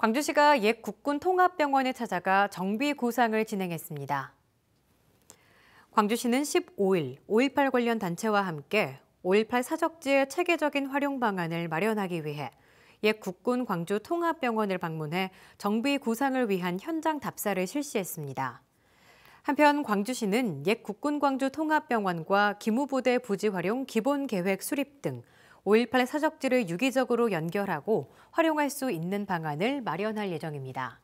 광주시가 옛 국군 통합병원에 찾아가 정비 구상을 진행했습니다. 광주시는 15일 5.18 관련 단체와 함께 5.18 사적지의 체계적인 활용 방안을 마련하기 위해 옛 국군 광주 통합병원을 방문해 정비 구상을 위한 현장 답사를 실시했습니다. 한편 광주시는 옛 국군 광주 통합병원과 기무부대 부지 활용 기본 계획 수립 등5.18 사적지를 유기적으로 연결하고 활용할 수 있는 방안을 마련할 예정입니다.